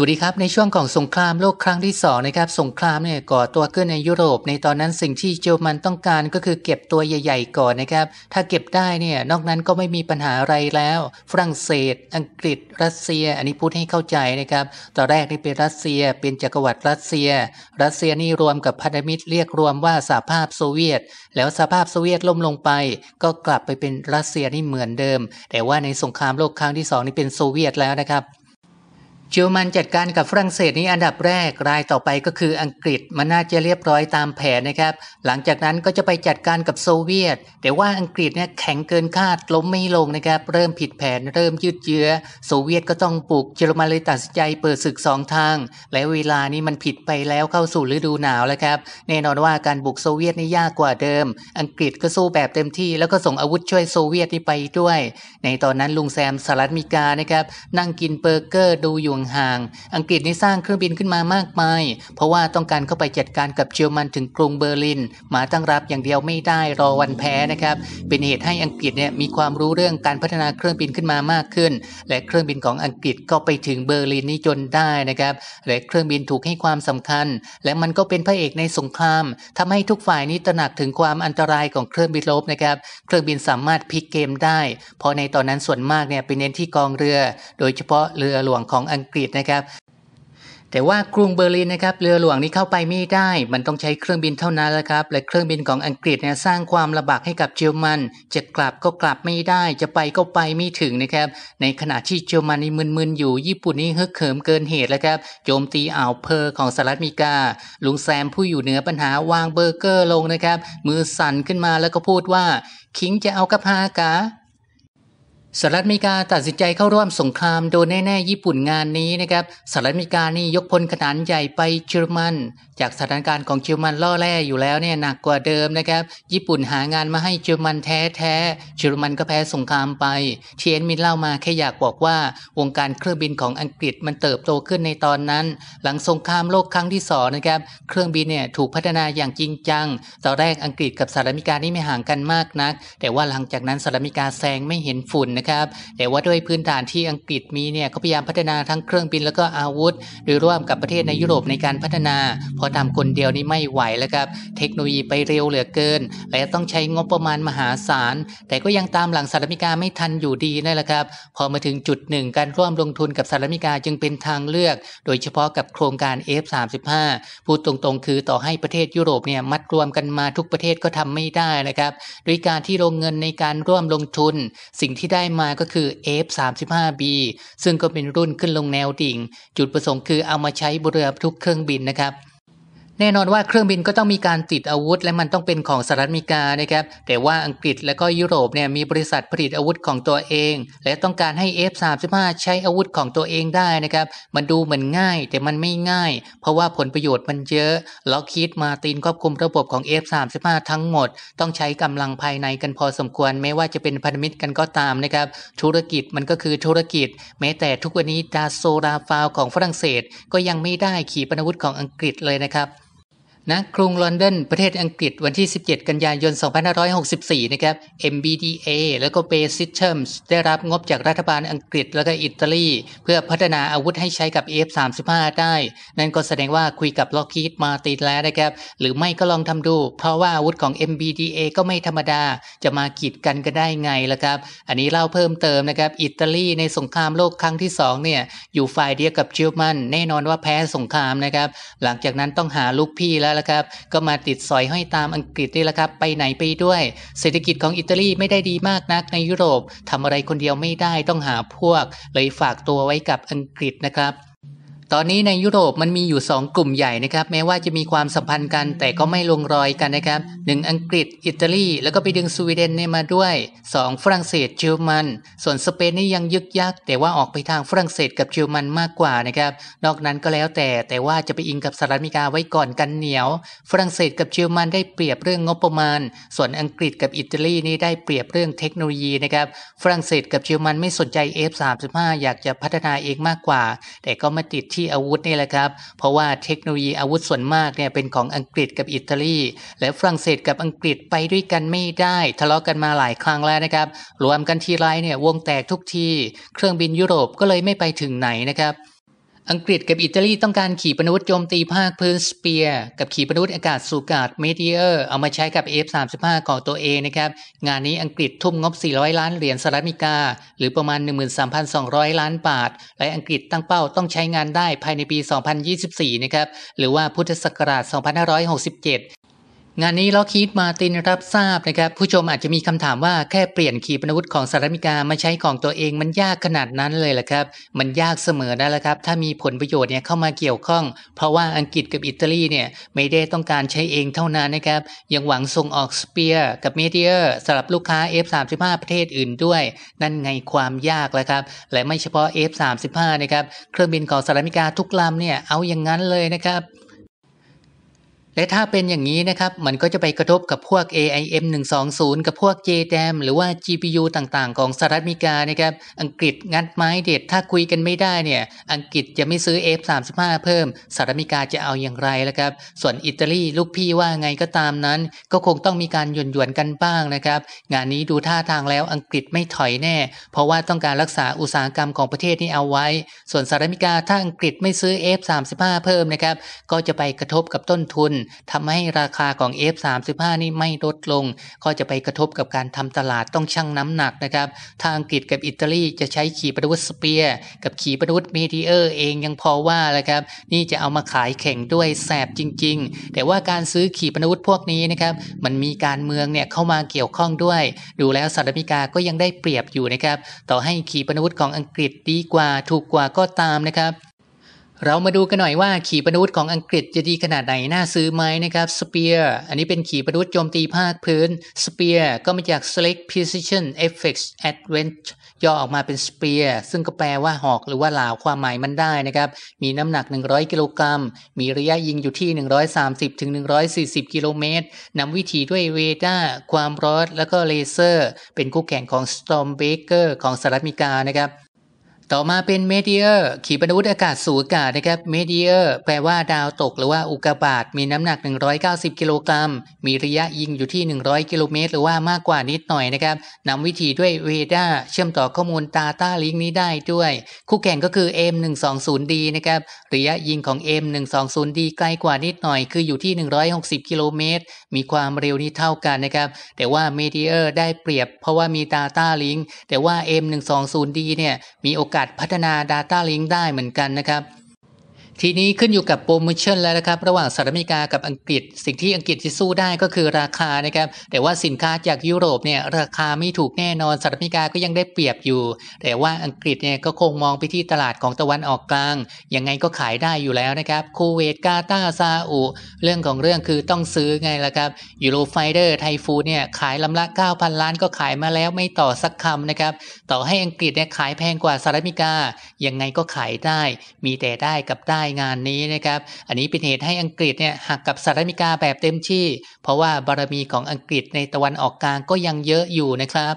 สวัสดีครับ ในช่วงของสงครามโลกครั้งที่2นะครับสงครามเนี่ยก่อตัวขึ้นในยุโรป ในตอนนั้นสิ่งที่เยอรมันต้องการก็คือเก็บตัวใหญ่ๆก่อนนะครับถ้าเก็บได้เนี่ยนอกนั้นก็ไม่มีปัญหาอะไรแล้วฝรั่งเศส อังกฤษ รัสเซีย อันนี้พูดให้เข้าใจนะครับตอนแรกนี่เป็นรัสเซียเป็นจักรวรรดิรัสเซีย รัสเซียนี่รวมกับพันธมิตรเรียกรวมว่าสหภาพโซเวียตแล้วสหภาพโซเวียตล่มลงไป ก็กลับไปเป็นรัสเซียนี่เหมือนเดิม แต่ว่าในสงครามโลกครั้งที่ 2 นี่เป็นโซเวียตแล้วนะครับจอรมันจัดการกับฝรั่งเศสนี้อันดับแรกรายต่อไปก็คืออังกฤษมันน่าจะเรียบร้อยตามแผนนะครับ หลังจากนั้นก็จะไปจัดการกับโซเวียต แต่ว่าอังกฤษเนี่ยแข็งเกินคาดล้มไม่ลงนะครับเริ่มผิดแผนเริ่มยืดเยื้อโซเวียตก็ต้องปลุกเจอรมันเลยตัดสินใจเปิดศึกสองทาง และเวลานี้มันผิดไปแล้วเข้าสู่ฤดูหนาวแล้วครับ แน่นอนว่าการบุกโซเวียตนี่ยากกว่าเดิม อังกฤษก็สู้แบบเต็มที่แล้วก็ส่งอาวุธช่วยโซเวียตนี่ไปด้วย ในตอนนั้นลุงแซมสหรัฐอเมริกานะครับนั่งกินเบอร์เกอร์ดูอยู่งห่างอังกฤษนี่สร้างเครื่องบินขึ้นมามากมาย เพราะว่าต้องการเข้าไปจัดการกับเยอรมันถึงกรุงเบอร์ลิน มาตั้งรับอย่างเดียวไม่ได้รอวันแพ้นะครับเป็นเหตุให้อังกฤษเนี่ยมีความรู้เรื่องการพัฒนาเครื่องบินขึ้นมามากขึ้น และเครื่องบินของอังกฤษก็ไปถึงเบอร์ลินนี่จนได้นะครับและเครื่องบินถูกให้ความสำคัญ และมันก็เป็นพระเอกในสงคราม ทำให้ทุกฝ่ายนี้ตระหนักถึงความอันตรายของเครื่องบินลบนะครับเครื่องบินสามารถพลิกเกมได้ เพราะในตอนนั้นส่วนมากเนี่ยไปเน้นที่กองเรือ โดยเฉพาะเรือหลวงของอังงกฤษนะครับแต่ว่ากรุงเบอร์ลินนะครับเรือหลวงนี้เข้าไปไม่ได้ มันต้องใช้เครื่องบินเท่านั้นแหละครับ และเครื่องบินของอังกฤษเนี่ยสร้างความลำบากให้กับเยอรมัน จะกลับก็กลับไม่ได้ จะไปก็ไปไม่ถึงนะครับ ในขณะที่เยอรมันนี่มึนๆอยู่ ญี่ปุ่นนี่ฮึกเหิมเกินเหตุแล้วครับ โจมตีอ่าวเพอของสหรัฐอเมริกา ลุงแซมผู้อยู่เหนือปัญหาวางเบอร์เกอร์ลงนะครับ มือสั่นขึ้นมาแล้วก็พูดว่า คิงจะเอากระพากาสหรัฐอเมริกาตัดสินใจเข้าร่วมสงครามโดยแน่ๆญี่ปุ่นงานนี้นะครับสหรัฐอเมริกานี่ยกพลขนาดใหญ่ไปเชอรมัน จากสถานการณ์ของเชอรมันล่อแร่อยู่แล้วเนี่ยหนักกว่าเดิมนะครับญี่ปุ่นหางานมาให้เชอรมันแท้ๆเชอรมันก็แพ้สงครามไปเทียนมินเล่ามาแค่อยากบอกว่าวงการเครื่องบินของอังกฤษมันเติบโตขึ้นในตอนนั้น หลังสงครามโลกครั้งที่สองนะครับเครื่องบินเนี่ยถูกพัฒนาอย่างจริงจังตอนแรกอังกฤษกับสหรัฐอเมริกานี่ไม่ห่างกันมากนัก แต่ว่าหลังจากนั้นสหรัฐอเมริกาแซงไม่เห็นฝุ่นนะครับแต่ว่าด้วยพื้นฐานที่อังกฤษมีเนี่ยเขาพยายามพัฒนาทั้งเครื่องบิน แล้วก็อาวุธโดยร่วมกับประเทศในยุโรปในการพัฒนา พอทำคนเดียวนี่ไม่ไหวแล้วครับเทคโนโลยีไปเร็วเหลือเกิน และต้องใช้งบประมาณมหาศาลแต่ก็ยังตามหลังสหรัฐอเมริกาไม่ทันอยู่ดีนั่นแหละครับพอมาถึงจุดหนึ่งการร่วมลงทุนกับสหรัฐอเมริกาจึงเป็นทางเลือก โดยเฉพาะกับโครงการ F35 พูดตรงๆ คือต่อให้ประเทศยุโรปเนี่ยมัดรวมกันมาทุกประเทศก็ทำไม่ได้นะครับด้วยการที่ลงเงินในการร่วมลงทุนสิ่งที่ได้มาก็คือ F35B ซึ่งก็เป็นรุ่นขึ้นลงแนวดิ่ง จุดประสงค์คือเอามาใช้บนเรือทุกเครื่องบินนะครับแน่นอนว่าเครื่องบินก็ต้องมีการติดอาวุธและมันต้องเป็นของสหรัฐอเมริกานะครับแต่ว่าอังกฤษและก็ยุโรปเนี่ยมีบริษัทผลิตอาวุธของตัวเอง และต้องการให้ F35 ใช้อาวุธของตัวเองได้นะครับมันดูเหมือนง่าย แต่มันไม่ง่าย เพราะว่าผลประโยชน์มันเยอะล็อกคิดมาตินควบคุมระบบของ F35 ทั้งหมด ต้องใช้กำลังภายในกันพอสมควร ไม่ว่าจะเป็นพันธมิตรกันก็ตามนะครับธุรกิจมันก็คือธุรกิจ แม้แต่ทุกวันนี้ดาโซราฟาวของฝรั่งเศส ก็ยังไม่ได้ขีปนาวุธของอังกฤษเลยนะครับนะกรุงลอนดอนประเทศอังกฤษวันที่ 17 กันยายน2564นะครับ MBDA แล้วก็ Bay Systems ได้รับงบจากรัฐบาลอังกฤษแล้วก็อิตาลี เพื่อพัฒนาอาวุธให้ใช้กับ F-35 ได้ นั่นก็แสดงว่าคุยกับล็อกคีดมาติดแล้วนะครับ หรือไม่ก็ลองทำดู เพราะว่าอาวุธของ MBDA ก็ไม่ธรรมดาจะมากีดกันก็ได้ไงล่ะครับ อันนี้เล่าเพิ่มเติมนะครับอิตาลีในสงครามโลกครั้งที่2เนี่ยอยู่ฝ่ายเดียวกับเยอรมัน แน่นอนว่าแพ้สงครามนะครับหลังจากนั้นต้องหาลูกพี่แล้วล้วครับก็มาติดสอยห้อยตามอังกฤษนี่แหละครับ ไปไหนไปด้วย เศรษฐกิจของอิตาลีไม่ได้ดีมากนักในยุโรป ทำอะไรคนเดียวไม่ได้ต้องหาพวก เลยฝากตัวไว้กับอังกฤษนะครับตอนนี้ในยุโรปมันมีอยู่ 2 กลุ่มใหญ่นะครับแม้ว่าจะมีความสัมพันธ์กันแต่ก็ไม่ลงรอยกันนะครับหนึ่งอังกฤษอิตาลี แล้วก็ไปดึงสวีเดนเนี่ยมาด้วย 2 ฝรั่งเศสเยอรมัน ส่วนสเปนนี่ยังยึกยักแต่ว่าออกไปทางฝรั่งเศสกับเยอรมันมากกว่านะครับนอกนั้นก็แล้วแต่แต่ว่าจะไปอิงกับสหรัฐอเมริกาไว้ก่อนกันเหนียวฝรั่งเศสกับเยอรมันได้เปรียบเรื่องงบประมาณ ส่วนอังกฤษกับอิตาลีนี่ได้เปรียบเรื่องเทคโนโลยีนะครับฝรั่งเศสกับเยอรมันไม่สนใจ F35 อยากจะพัฒนาเองมากกว่า แต่ก็มาติดทที่อาวุธนี่แหละครับ เพราะว่าเทคโนโลยีอาวุธส่วนมากเนี่ยเป็นของอังกฤษกับอิตาลี และฝรั่งเศสกับอังกฤษไปด้วยกันไม่ได้ ทะเลาะกันมาหลายครั้งแล้วนะครับ รวมกันทีไรเนี่ยวงแตกทุกที เครื่องบินยุโรปก็เลยไม่ไปถึงไหนนะครับอังกฤษกับอิตาลีต้องการขี่ปนาวุธโจมตีภาคพื้นสเปียร์ กับขี่ปนาวุธอากาศสูกาดเมเดียร์ เอามาใช้กับ F35 ของตัวเองนะครับงานนี้อังกฤษทุ่มงบ 400 ล้านเหรียญสหรัฐอเมริกา หรือประมาณ 13,200 ล้านบาท และอังกฤษตั้งเป้าต้องใช้งานได้ภายในปี 2024นะครับหรือว่าพุทธศักราช2567งานนี้ล็อกคีดมาตินรับทราบนะครับ ผู้ชมอาจจะมีคำถามว่าแค่เปลี่ยนขีปนาวุธของสหรัฐอเมริกามาใช้ของตัวเองมันยากขนาดนั้นเลยลระครับมันยากเสมอได้ละครับ ถ้ามีผลประโยชน์เนี่ยเข้ามาเกี่ยวข้อง เพราะว่าอังกฤษกับอิตาลีเนี่ย ไม่ได้ต้องการใช้เองเท่านั้นนะครับยังหวังส่งออกสเปียร์กับเมเดียร์สำหรับลูกค้า F35 ประเทศอื่นด้วย นั่นไงความยากและครับและไม่เฉพาะ F35 นะครับเครื่องบินของสหรัฐอเมริกาทุกลำเนี่ยเอาอย่างนั้นเลยนะครับและถ้าเป็นอย่างนี้นะครับ มันก็จะไปกระทบกับพวก AIM 120 กับพวก JDAM หรือว่า GPU ต่างๆ ของสหรัฐอเมริกานะครับ อังกฤษงัดไม้เด็ด ถ้าคุยกันไม่ได้เนี่ย อังกฤษจะไม่ซื้อ F35 เพิ่ม สหรัฐอเมริกาจะเอาอย่างไรแล้วครับ ส่วนอิตาลีลูกพี่ว่าไงก็ตามนั้น ก็คงต้องมีการหย่วนกันบ้างนะครับ งานนี้ดูท่าทางแล้วอังกฤษไม่ถอยแน่ เพราะว่าต้องการรักษาอุตสาหกรรมของประเทศนี้เอาไว้ ส่วนสหรัฐอเมริกาถ้าอังกฤษไม่ซื้อ F35 เพิ่มนะครับก็จะไปกระทบกับต้นทุนทำให้ราคาของ F35 นี่ไม่ลดลง ก็จะไปกระทบกับการทำตลาดต้องชั่งน้ำหนักนะครับ ทางอังกฤษกับอิตาลีจะใช้ขีปนาวุธสเปียร์กับขีปนาวุธเมดิเออร์เองยังพอว่าแหละครับนี่จะเอามาขายแข่งด้วยแสบจริงๆ แต่ว่าการซื้อขีปนาวุธพวกนี้นะครับ มันมีการเมืองเนี่ยเข้ามาเกี่ยวข้องด้วย ดูแล้วสหรัฐอเมริกาก็ยังได้เปรียบอยู่นะครับ ต่อให้ขีปนาวุธของอังกฤษดีกว่าถูกกว่าก็ตามนะครับเรามาดูกันหน่อยว่าขีปนาวุธของอังกฤษจะดีขนาดไหนน่าซื้อไหมนะครับสเปียร์อันนี้เป็นขีปนาวุธโจมตีภาคพื้นสเปียร์ก็มาจาก select precision effects advent ย่อออกมาเป็นสเปียร์ซึ่งก็แปลว่าหอกหรือว่าหลาวความหมายมันได้นะครับ มีน้ำหนัก 100กิโลกรัมมีระยะยิงอยู่ที่ 130-140กิโลเมตรนำวิถีด้วยเวด้าความร้อนแล้วก็เลเซอร์เป็นคู่แข่งของ Storm Baker ของสหรัฐอเมริกานะครับต่อมาเป็นเมเดียร์ขีปนาวุธ อากาศสูงอากาศนะครับเมเดียร์แปลว่าดาวตกหรือว่าอุกาบาตมีน้ำหนัก 190 กิโลกรัมมีระยะยิงอยู่ที่ 100 กิโลเมตรหรือว่ามากกว่านิดหน่อยนะครับนำวิธีด้วยเวด้าเชื่อมต่อข้อมูลตาต้าลิงนี้ได้ด้วย คู่แข่งก็คือ M120D นะครับระยะยิงของ M120D ไกลกว่านิดหน่อยคืออยู่ที่ 160กิโลเมตรมีความเร็วนี้เท่ากันนะครับแต่ว่าเมเดียร์ได้เปรียบเพราะว่ามีตาต้าลิงแต่ว่า M120D เนี่ยมีโอกาสสพัฒนา Data Link ได้เหมือนกันนะครับทีนี้ขึ้นอยู่กับโปรโมชั่นแล้วนะครับ ระหว่างสหรัฐอเมริกา กับอังกฤษสิ่งที่อังกฤษจะสู้ได้ก็คือราคานะครับ แต่ว่าสินค้าจากยุโรปเนี่ยราคาไม่ถูกแน่นอนสหรัฐอเมริกาก็ยังได้เปรียบอยู่ แต่ว่าอังกฤษเนี่ยก็คงมองไปที่ตลาดของตะวันออกกลาง ยังไงก็ขายได้อยู่แล้วนะครับคูเวตกาตาซาอุเรื่องของเรื่องคือต้องซื้อไงล่ะครับยูโรไฟเดอร์ไทฟูเนี่ยขายลำละ 9,000 ล้านก็ขายมาแล้วไม่ต่อสักคำนะครับต่อให้อังกฤษเนี่ยขายแพงกว่าสหรัฐอเมริกายังไงก็ขายได้มีแต่ได้กับได้ายงานนี้นะครับ อันนี้เป็นเหตุให้อังกฤษเนี่ย หักกับสหรัฐอเมริกาแบบเต็มที่เพราะว่าบารมีของอังกฤษในตะวันออกกลางก็ยังเยอะอยู่นะครับ